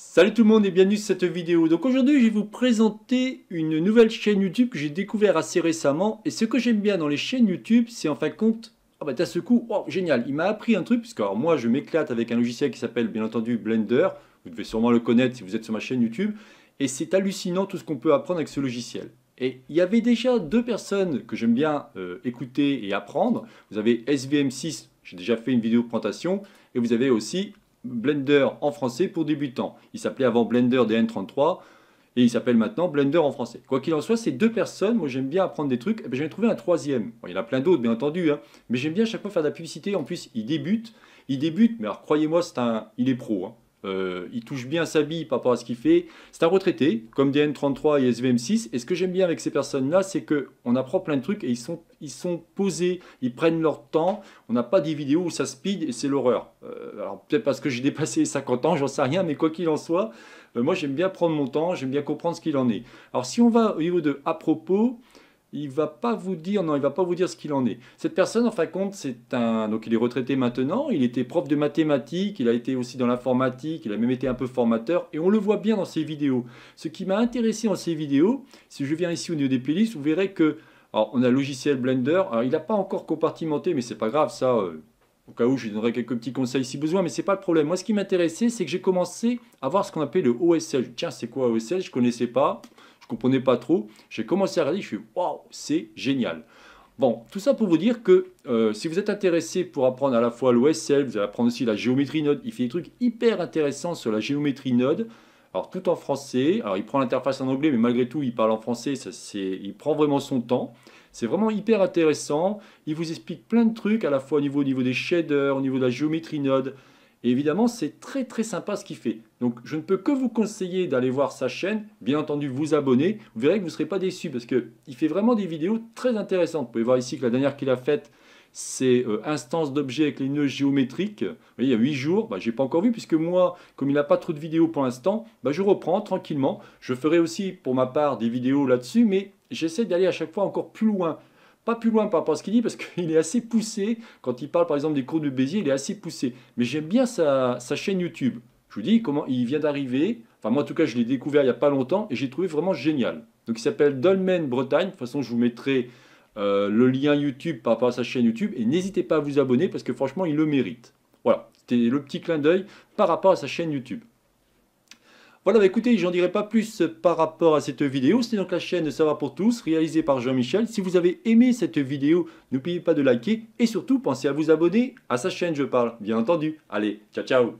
Salut tout le monde et bienvenue sur cette vidéo. Donc aujourd'hui je vais vous présenter une nouvelle chaîne YouTube que j'ai découvert assez récemment et ce que j'aime bien dans les chaînes YouTube c'est en fin de compte, ah bah ce coup, génial, il m'a appris un truc puisque alors moi je m'éclate avec un logiciel qui s'appelle bien entendu Blender, vous devez sûrement le connaître si vous êtes sur ma chaîne YouTube et c'est hallucinant tout ce qu'on peut apprendre avec ce logiciel. Et il y avait déjà deux personnes que j'aime bien euh, écouter et apprendre. Vous avez SVM6, j'ai déjà fait une vidéo de présentation, et vous avez aussi Blender en français pour débutants. Il s'appelait avant Blender DN33 et il s'appelle maintenant Blender en français. Quoi qu'il en soit, ces deux personnes, moi j'aime bien apprendre des trucs, eh ben, j'en ai trouvé un troisième. il y en a plein d'autres, bien entendu, hein. mais j'aime bien à chaque fois faire de la publicité. En plus, il débute, il débute, mais alors croyez-moi, c'est un, il est pro. Hein. Euh, il touche bien sa vie par rapport à ce qu'il fait. C'est un retraité, comme dn 33 et SVM6. Et ce que j'aime bien avec ces personnes-là, c'est qu'on apprend plein de trucs et ils sont, ils sont posés, ils prennent leur temps. On n'a pas des vidéos où ça speed et c'est l'horreur. Euh, alors peut-être parce que j'ai dépassé 50 ans, j'en sais rien, mais quoi qu'il en soit, euh, moi j'aime bien prendre mon temps, j'aime bien comprendre ce qu'il en est. Alors si on va au niveau de à propos, il va pas vous dire non, il va pas vous dire ce qu'il en est. Cette personne, en fin de compte, c'est un donc il est retraité maintenant. Il était prof de mathématiques, il a été aussi dans l'informatique, il a même été un peu formateur et on le voit bien dans ses vidéos. Ce qui m'a intéressé dans ses vidéos, si je viens ici au niveau des playlists, vous verrez que alors, on a logiciel Blender. il n'a pas encore compartimenté, mais c'est pas grave, ça. Euh, au cas où, je donnerai quelques petits conseils si besoin, mais c'est pas le problème. Moi, ce qui m'intéressait, c'est que j'ai commencé à voir ce qu'on appelle le OSL. Tiens, c'est quoi OSL Je connaissais pas comprenais pas trop. J'ai commencé à regarder, je suis waouh, c'est génial. Bon, tout ça pour vous dire que euh, si vous êtes intéressé pour apprendre à la fois l'OSL, vous allez apprendre aussi la géométrie node. Il fait des trucs hyper intéressants sur la géométrie node. Alors tout en français. Alors il prend l'interface en anglais, mais malgré tout, il parle en français. Ça, il prend vraiment son temps. C'est vraiment hyper intéressant. Il vous explique plein de trucs à la fois au niveau, au niveau des shaders, au niveau de la géométrie node évidemment, c'est très très sympa ce qu'il fait. Donc je ne peux que vous conseiller d'aller voir sa chaîne, bien entendu vous abonner, vous verrez que vous ne serez pas déçu parce il fait vraiment des vidéos très intéressantes. Vous pouvez voir ici que la dernière qu'il a faite, c'est instances euh, instance d'objets avec les nœuds géométriques. il y a 8 jours, bah, je n'ai pas encore vu puisque moi, comme il n'a pas trop de vidéos pour l'instant, bah, je reprends tranquillement. Je ferai aussi pour ma part des vidéos là-dessus, mais j'essaie d'aller à chaque fois encore plus loin pas plus loin par rapport à ce qu'il dit, parce qu'il est assez poussé. Quand il parle par exemple des cours de Béziers, il est assez poussé. Mais j'aime bien sa, chaîne YouTube. Je vous dis comment il vient d'arriver. Enfin, moi en tout cas, je l'ai découvert il n'y a pas longtemps et j'ai trouvé vraiment génial. Donc il s'appelle Dolmen Bretagne. De toute façon, je vous mettrai euh, le lien YouTube par rapport à sa chaîne YouTube. Et n'hésitez pas à vous abonner parce que franchement, il le mérite. Voilà, c'était le petit clin d'œil par rapport à sa chaîne YouTube. Voilà, bah écoutez, j'en dirai pas plus euh, par rapport à cette vidéo. C'était donc la chaîne Ça va pour tous, réalisée par Jean-Michel. Si vous avez aimé cette vidéo, n'oubliez pas de liker et surtout pensez à vous abonner à sa chaîne, je parle, bien entendu. Allez, ciao ciao